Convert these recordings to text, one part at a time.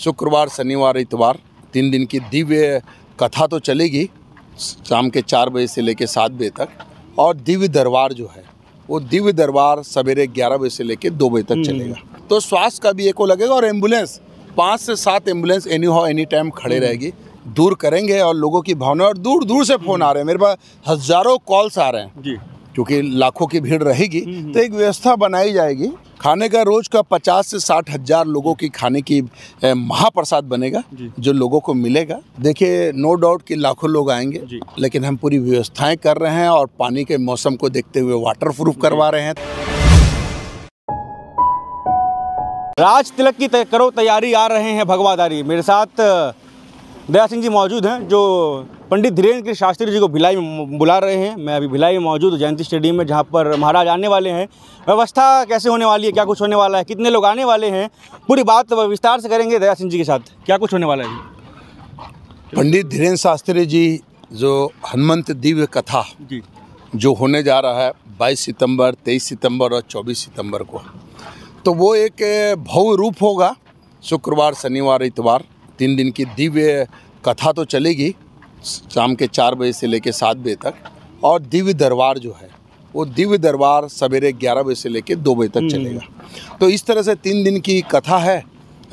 शुक्रवार शनिवार इतवार तीन दिन की दिव्य कथा तो चलेगी शाम के चार बजे से लेकर सात बजे तक और दिव्य दरबार जो है वो दिव्य दरबार सवेरे ग्यारह बजे से लेकर दो बजे तक हम्म। चलेगा तो स्वास्थ्य का भी एको लगेगा और एम्बुलेंस पाँच से सात ambulance anyhow any time खड़े हम्म। रहेगी दूर करेंगे और लोगों की भावना और दूर दूर से फ़ोन हम्म। आ रहे हैं मेरे पास हज़ारों कॉल्स आ रहे हैं जी क्योंकि लाखों की भीड़ रहेगी तो एक व्यवस्था बनाई जाएगी खाने का रोज का पचास से साठ हज़ार लोगों की खाने की महाप्रसाद बनेगा जो लोगों को मिलेगा देखिए नो डाउट कि लाखों लोग आएंगे लेकिन हम पूरी व्यवस्थाएं कर रहे हैं और पानी के मौसम को देखते हुए वाटर प्रूफ करवा रहे हैं राज तिलक की तय, करो तैयारी आ रहे हैं भगवादारी मेरे साथ दया सिंह जी मौजूद हैं जो पंडित धीरेन्द्र कृष्ण शास्त्री जी को भिलाई में बुला रहे हैं मैं अभी भिलाई में मौजूद हूँ जयंती स्टेडियम में जहाँ पर महाराज आने वाले हैं व्यवस्था कैसे होने वाली है क्या कुछ होने वाला है कितने लोग आने वाले हैं पूरी बात विस्तार से करेंगे दया सिंह जी के साथ क्या कुछ होने वाला है पंडित धीरेन्द्र शास्त्री जी जो हनुमंत दिव्य कथा जी जो होने जा रहा है बाईस सितम्बर तेईस सितंबर और चौबीस सितम्बर को तो वो एक भव्य रूप होगा शुक्रवार शनिवार इतवार तीन दिन की दिव्य कथा तो चलेगी शाम के चार बजे से लेकर सात बजे तक और दिव्य दरबार जो है वो दिव्य दरबार सवेरे ग्यारह बजे से लेकर दो बजे तक हम्म। चलेगा तो इस तरह से तीन दिन की कथा है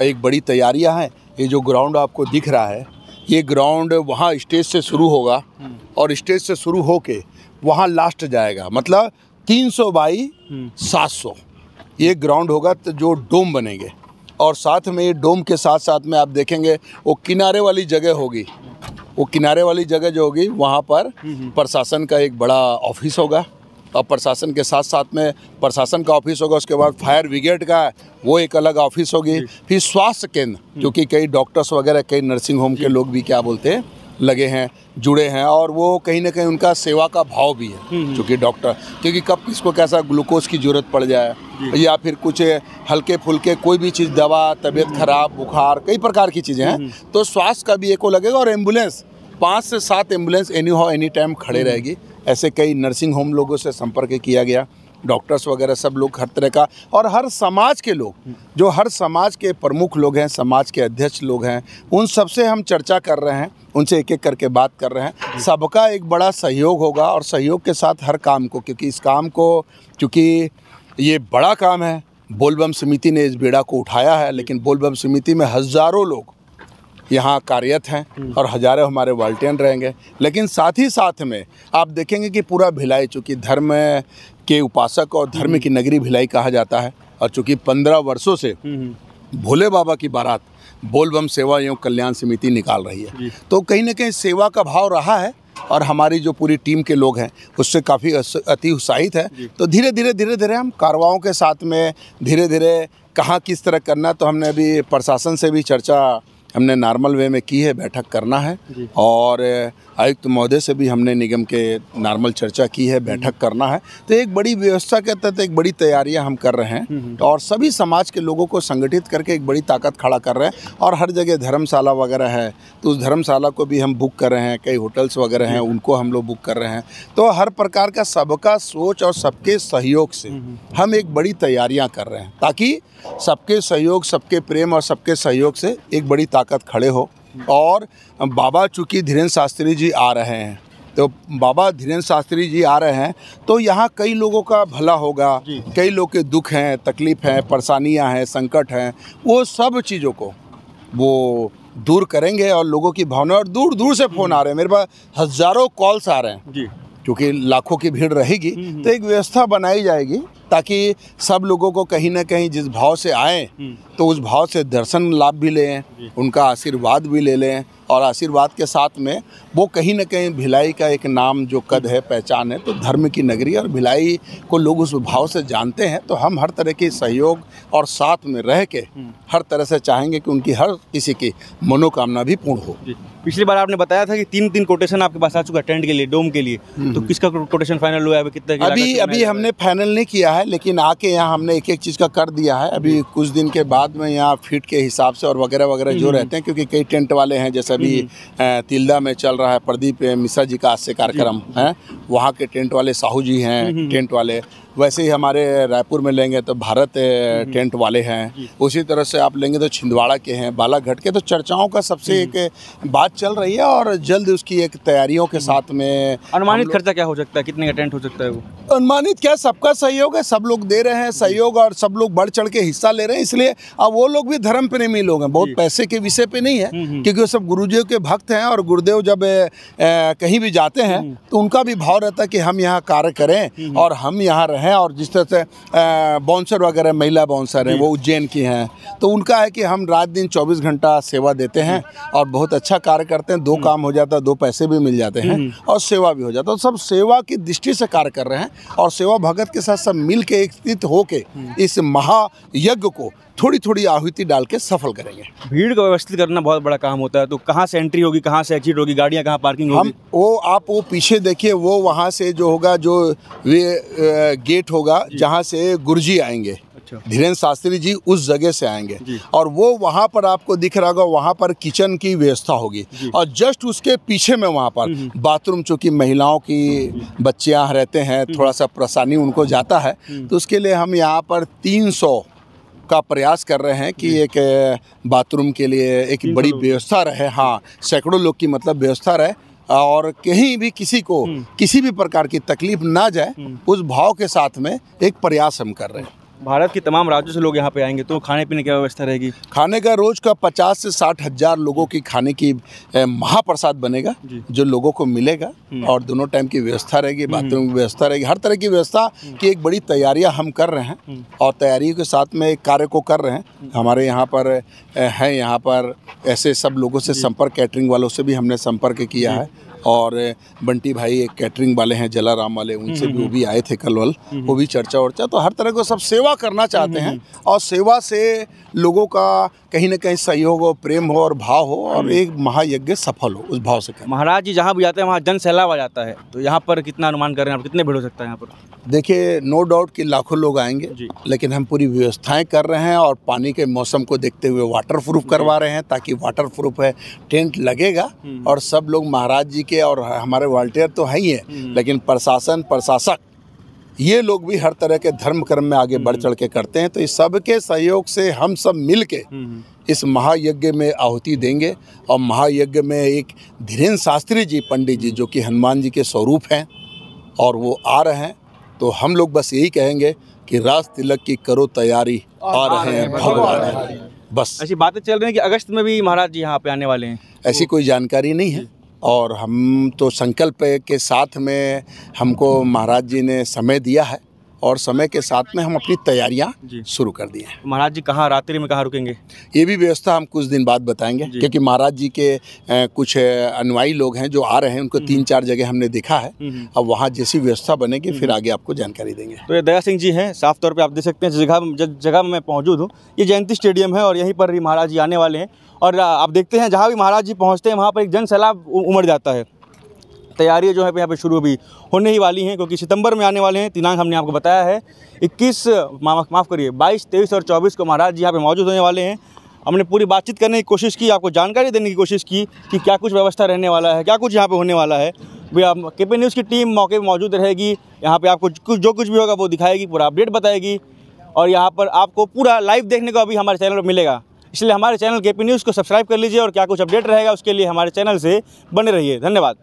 एक बड़ी तैयारियां हैं ये जो ग्राउंड आपको दिख रहा है ये ग्राउंड वहाँ स्टेज से शुरू होगा हम्म। और स्टेज से शुरू हो के वहाँ लास्ट जाएगा मतलब तीन सौ बाई हम्म। सात सौ ये ग्राउंड होगा तो जो डोम बनेंगे और साथ में ये डोम के साथ साथ में आप देखेंगे वो किनारे वाली जगह होगी वो किनारे वाली जगह जो होगी वहाँ पर हम्म, हम्म। प्रशासन का एक बड़ा ऑफिस होगा और प्रशासन के साथ साथ में प्रशासन का ऑफिस होगा उसके बाद फायर ब्रिगेड का वो एक अलग ऑफिस होगी फिर स्वास्थ्य केंद्र हम्म। क्योंकि कई डॉक्टर्स वगैरह कई नर्सिंग होम के लोग भी क्या बोलते हैं लगे हैं जुड़े हैं और वो कहीं ना कहीं उनका सेवा का भाव भी है हम्म, हम्म। चूँकि डॉक्टर क्योंकि कब किसको कैसा ग्लूकोज की ज़रूरत पड़ जाए या फिर कुछ हल्के फुल्के कोई भी चीज़ दवा तबीयत हम्म। खराब बुखार कई प्रकार की चीज़ें हैं तो स्वास्थ्य का भी एको लगेगा और एम्बुलेंस पाँच से सात ambulance anyhow any time खड़े रहेगी ऐसे कई नर्सिंग होम लोगों से संपर्क किया गया डॉक्टर्स वगैरह सब लोग हर तरह का और हर समाज के लोग जो हर समाज के प्रमुख लोग हैं समाज के अध्यक्ष लोग हैं उन सबसे हम चर्चा कर रहे हैं उनसे एक एक करके बात कर रहे हैं सबका एक बड़ा सहयोग होगा और सहयोग के साथ हर काम को क्योंकि इस काम को क्योंकि ये बड़ा काम है बोलबम समिति ने इस बेड़ा को उठाया है लेकिन बोलबम समिति में हज़ारों लोग यहाँ कार्यरत हैं और हज़ारों हमारे वॉल्टियन रहेंगे लेकिन साथ ही साथ में आप देखेंगे कि पूरा भिलाई चूँकि धर्म के उपासक और धर्म हम्म। की नगरी भिलाई कहा जाता है और चूँकि पंद्रह वर्षों से हम्म, हम्म। भोले बाबा की बारात बोलबम सेवा एवं कल्याण समिति निकाल रही है तो कहीं ना कहीं सेवा का भाव रहा है और हमारी जो पूरी टीम के लोग हैं उससे काफ़ी अति उत्साहित है तो धीरे धीरे धीरे धीरे हम कार्रवाओं के साथ में धीरे धीरे कहाँ किस तरह करना तो हमने अभी प्रशासन से भी चर्चा हमने नॉर्मल वे में की है बैठक करना है और आयुक्त महोदय से भी हमने निगम के नॉर्मल चर्चा की है बैठक हम्म। करना है तो एक बड़ी व्यवस्था के तहत एक बड़ी तैयारियां हम कर रहे हैं हम्म, हम्म। और सभी समाज के लोगों को संगठित करके एक बड़ी ताकत खड़ा कर रहे हैं और हर जगह धर्मशाला वगैरह है तो उस धर्मशाला को भी हम बुक कर रहे हैं कई होटल्स वगैरह हैं उनको हम लोग बुक कर रहे हैं तो हर प्रकार का सबका सोच और सबके सहयोग से हम एक बड़ी तैयारियाँ कर रहे हैं ताकि सबके सहयोग सबके प्रेम और सबके सहयोग से एक बड़ी ताकत ताकत खड़े हो और बाबा चूँकि धीरेन्द्र शास्त्री जी आ रहे हैं तो बाबा धीरेन्द्र शास्त्री जी आ रहे हैं तो यहाँ कई लोगों का भला होगा कई लोग के दुख हैं तकलीफ हैं परेशानियाँ हैं संकट हैं वो सब चीज़ों को वो दूर करेंगे और लोगों की भावना और दूर दूर से फ़ोन आ रहे हैं मेरे पास हज़ारों कॉल्स आ रहे हैं जी क्योंकि लाखों की भीड़ रहेगी हम्म, हम्म। तो एक व्यवस्था बनाई जाएगी ताकि सब लोगों को कहीं ना कहीं जिस भाव से आए हम्म। तो उस भाव से दर्शन लाभ भी लें उनका आशीर्वाद भी ले लें और आशीर्वाद के साथ में वो कहीं ना कहीं भिलाई का एक नाम जो कद है पहचान है तो धर्म की नगरी और भिलाई को लोग उस भाव से जानते हैं तो हम हर तरह के सहयोग और साथ में रह के हम्म। हर तरह से चाहेंगे कि उनकी हर किसी की मनोकामना भी पूर्ण हो पिछली बार आपने बताया था कि तीन तीन कोटेशन आपके पास आ चुका है टेंट के लिए डोम के लिए हम्म। तो किसका कोटेशन फाइनल हुआ है कितने अभी अभी हमने फाइनल नहीं किया है लेकिन आके यहाँ हमने एक एक चीज़ का कर दिया है अभी कुछ दिन के बाद में यहाँ फीट के हिसाब से और वगैरह वगैरह जो हम्म। रहते हैं क्योंकि कई टेंट वाले हैं जैसे अभी हम्म। तिल्दा में चल रहा है प्रदीप मिश्रा जी का आज से कार्यक्रम है वहाँ के टेंट वाले साहू जी हैं हम्म, हम्म। टेंट वाले वैसे ही हमारे रायपुर में लेंगे तो भारत टेंट वाले हैं उसी तरह से आप लेंगे तो छिंदवाड़ा के हैं बालाघाट के तो चर्चाओं का सबसे एक बात चल रही है और जल्द उसकी एक तैयारियों के साथ में अनुमानित खर्चा क्या हो सकता है कितने का टेंट हो सकता है वो अनुमानित क्या सबका सहयोग है सब लोग दे रहे हैं सहयोग और सब लोग बढ़ चढ़ के हिस्सा ले रहे हैं इसलिए अब वो लोग भी धर्म प्रेमी लोग हैं बहुत पैसे के विषय पे नहीं है हम्म, हम्म। क्योंकि वो सब गुरुदेव के भक्त हैं और गुरुदेव जब ए, ए, कहीं भी जाते हैं हम्म। तो उनका भी भाव रहता है कि हम यहाँ कार्य करें और हम यहाँ रहें और जिस तरह से बाउंसर वगैरह महिला बाउंसर हैं वो उज्जैन की हैं तो उनका है कि हम रात दिन चौबीस घंटा सेवा देते हैं और बहुत अच्छा कार्य करते हैं दो काम हो जाता है दो पैसे भी मिल जाते हैं और सेवा भी हो जाता है तो सब सेवा की दृष्टि से कार्य कर रहे हैं और सेवा भगत के साथ सब मिल के एकत्रित होके इस महायज्ञ को थोड़ी थोड़ी आहुति डाल के सफल करेंगे भीड़ को व्यवस्थित करना बहुत बड़ा काम होता है तो कहाँ से एंट्री होगी कहाँ से एग्जिट होगी गाड़ियाँ कहाँ पार्किंग होगी हम वो आप वो पीछे देखिए वो वहाँ से जो होगा जो वे गेट होगा जहाँ से गुरुजी आएंगे अच्छा। धीरेन्द्र शास्त्री जी उस जगह से आएंगे और वो वहाँ पर आपको दिख रहा होगा वहाँ पर किचन की व्यवस्था होगी और जस्ट उसके पीछे में वहाँ पर हम्म, हम्म। बाथरूम चूँकि महिलाओं की हम्म, बच्चियाँ रहते हैं थोड़ा सा परेशानी उनको जाता है तो उसके लिए हम यहाँ पर तीन का प्रयास कर रहे हैं कि एक बाथरूम के लिए एक बड़ी व्यवस्था रहे हाँ सैकड़ों लोग की मतलब व्यवस्था रहे और कहीं भी किसी को किसी भी प्रकार की तकलीफ ना जाए उस भाव के साथ में एक प्रयास हम कर रहे हैं भारत के तमाम राज्यों से लोग यहाँ पे आएंगे तो खाने पीने की व्यवस्था रहेगी खाने का रोज़ का पचास से साठ हज़ार लोगों की खाने की महाप्रसाद बनेगा जो लोगों को मिलेगा हम्म। और दोनों टाइम की व्यवस्था रहेगी हम्म। बाथरूम की व्यवस्था रहेगी हर तरह की व्यवस्था हम्म। की एक बड़ी तैयारियाँ हम कर रहे हैं और तैयारियों के साथ में एक कार्य को कर रहे हैं हमारे यहाँ पर है यहाँ पर ऐसे सब लोगों से संपर्क कैटरिंग वालों से भी हमने संपर्क किया है और बंटी भाई एक कैटरिंग वाले हैं जलाराम वाले हम्म, उनसे भी हम्म, वो भी आए थे कल वल हम्म, वो भी चर्चा वर्चा तो हर तरह को सब सेवा करना चाहते हैं और सेवा से लोगों का कहीं ना कहीं सहयोग हो प्रेम हो और भाव हो और एक महायज्ञ सफल हो उस भाव से महाराज जी जहाँ भी जाते हैं वहाँ जन सैलाब आ जाता है तो यहाँ पर कितना अनुमान कर रहे हैं आप कितने भीड़ हो सकता है यहाँ पर देखिए नो डाउट कि लाखों लोग आएंगे लेकिन हम पूरी व्यवस्थाएं कर रहे हैं और पानी के मौसम को देखते हुए वाटर प्रूफ करवा रहे हैं ताकि वाटर प्रूफ है टेंट लगेगा और सब लोग महाराज जी के के और हमारे वॉल्टियर तो है ही है हम्म। लेकिन प्रशासन प्रशासक ये लोग भी हर तरह के धर्म कर्म में आगे बढ़ हम्म। चढ़ के करते हैं तो इस सबके सहयोग से हम सब मिल के हम्म, इस महायज्ञ में आहुति देंगे और महायज्ञ में एक धीरेन्द्र शास्त्री जी पंडित जी जो कि हनुमान जी के स्वरूप हैं और वो आ रहे हैं तो हम लोग बस यही कहेंगे कि राज तिलक की करो तैयारी आ रहे हैं भगवान बस ऐसी बातें चल रही हैं कि अगस्त में भी महाराज जी यहाँ पे आने वाले हैं ऐसी तो कोई जानकारी नहीं है और हम तो संकल्प के साथ में हमको महाराज जी ने समय दिया है और समय के साथ में हम अपनी तैयारियां शुरू कर दी हैं महाराज जी कहाँ रात्रि में कहाँ रुकेंगे ये भी व्यवस्था हम कुछ दिन बाद बताएंगे क्योंकि महाराज जी के कुछ अनुयायी लोग हैं जो आ रहे हैं उनको हम्म। तीन चार जगह हमने देखा है हम्म। अब वहाँ जैसी व्यवस्था बनेगी फिर हम्म। आगे आपको जानकारी देंगे तो ये दया सिंह जी हैं साफ तौर पर आप देख सकते हैं जगह जगह में मैं मौजूद हूँ ये जयंती स्टेडियम है और यहीं पर ही महाराज जी आने वाले हैं और आप देखते हैं जहाँ भी महाराज जी पहुँचते हैं वहाँ पर एक जन सैलाब उमड़ जाता है तैयारियाँ जो है यहाँ पे शुरू अभी होने ही वाली हैं क्योंकि सितंबर में आने वाले हैं दिनांक हमने आपको बताया है इक्कीस माफ़ करिए बाईस तेईस और चौबीस को महाराज जी यहाँ पर मौजूद होने वाले हैं हमने पूरी बातचीत करने की कोशिश की आपको जानकारी देने की कोशिश की कि क्या कुछ व्यवस्था रहने वाला है क्या कुछ यहाँ पर होने वाला है के पी न्यूज़ की टीम मौके पर मौजूद रहेगी यहाँ पर आपको जो कुछ भी होगा वो दिखाएगी पूरा अपडेट बताएगी और यहाँ पर आपको पूरा लाइव देखने को अभी हमारे चैनल पर मिलेगा इसलिए हमारे चैनल के पी न्यूज़ को सब्सक्राइब कर लीजिए और क्या कुछ अपडेट रहेगा उसके लिए हमारे चैनल से बने रहिए धन्यवाद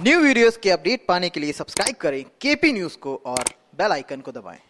न्यू वीडियोस के अपडेट पाने के लिए सब्सक्राइब करें केपी न्यूज को और बेल आइकन को दबाएं